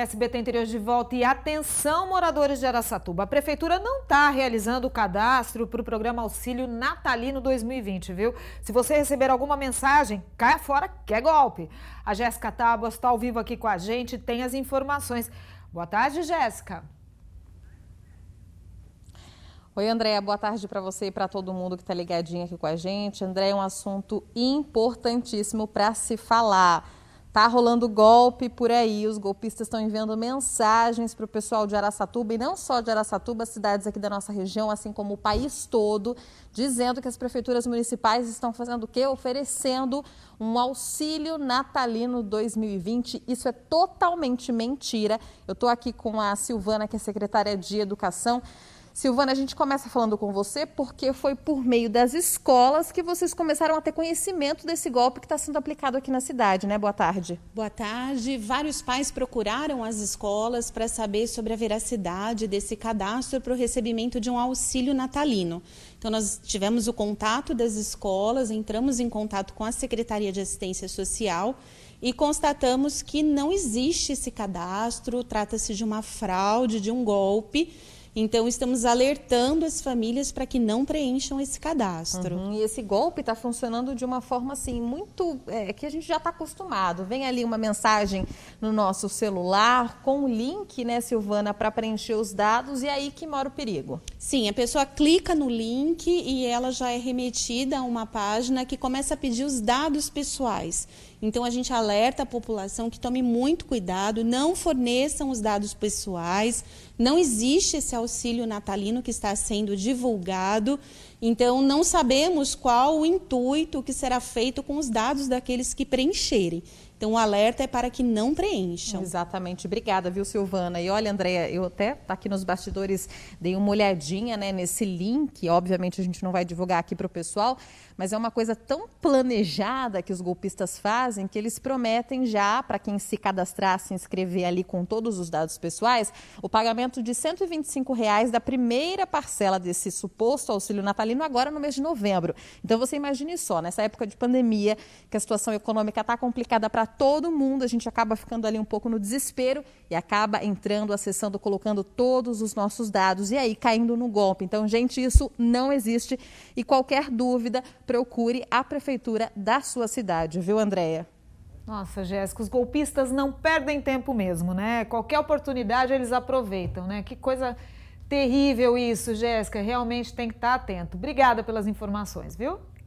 SBT Interior de volta e atenção moradores de Araçatuba. A prefeitura não está realizando o cadastro para o programa Auxílio Natalino 2020, viu? Se você receber alguma mensagem, caia fora que é golpe. A Jéssica Tábuas está ao vivo aqui com a gente, tem as informações. Boa tarde, Jéssica. Oi, Andréia. boa tarde para você e para todo mundo que está ligadinho aqui com a gente. Andréia, é um assunto importantíssimo para se falar. Tá rolando golpe por aí, os golpistas estão enviando mensagens para o pessoal de Araçatuba e não só de Araçatuba, cidades aqui da nossa região, assim como o país todo, dizendo que as prefeituras municipais estão fazendo o quê? Oferecendo um auxílio natalino 2020. Isso é totalmente mentira. Eu estou aqui com a Silvana, que é secretária de Educação. Silvana, a gente começa falando com você porque foi por meio das escolas que vocês começaram a ter conhecimento desse golpe que está sendo aplicado aqui na cidade, né? Boa tarde. Boa tarde. Vários pais procuraram as escolas para saber sobre a veracidade desse cadastro para o recebimento de um auxílio natalino. Então, nós tivemos o contato das escolas, entramos em contato com a Secretaria de Assistência Social e constatamos que não existe esse cadastro, trata-se de uma fraude, de um golpe. Então, estamos alertando as famílias para que não preencham esse cadastro. Uhum. E esse golpe está funcionando de uma forma assim, muito. É, que a gente já está acostumado. Vem ali uma mensagem no nosso celular com o um link, né, Silvana, para preencher os dados e é aí que mora o perigo. Sim, a pessoa clica no link e ela já é remetida a uma página que começa a pedir os dados pessoais. Então a gente alerta a população que tome muito cuidado, não forneçam os dados pessoais, não existe esse auxílio natalino que está sendo divulgado. Então, não sabemos qual o intuito que será feito com os dados daqueles que preencherem. Então, o alerta é para que não preencham. Exatamente. Obrigada, viu, Silvana? E olha, Andréia, eu até tá aqui nos bastidores dei uma olhadinha né, nesse link. Obviamente, a gente não vai divulgar aqui para o pessoal, mas é uma coisa tão planejada que os golpistas fazem que eles prometem já, para quem se cadastrar, se inscrever ali com todos os dados pessoais, o pagamento de R$ 125 reais da primeira parcela desse suposto auxílio natalino natalino agora no mês de novembro. Então você imagine só, nessa época de pandemia, que a situação econômica está complicada para todo mundo, a gente acaba ficando ali um pouco no desespero e acaba entrando, acessando, colocando todos os nossos dados e aí caindo no golpe. Então, gente, isso não existe. E qualquer dúvida, procure a prefeitura da sua cidade, viu, Andréia? Nossa, Jéssica, os golpistas não perdem tempo mesmo, né? Qualquer oportunidade eles aproveitam, né? Que coisa Terrível isso, Jéssica. Realmente tem que estar atento. Obrigada pelas informações, viu?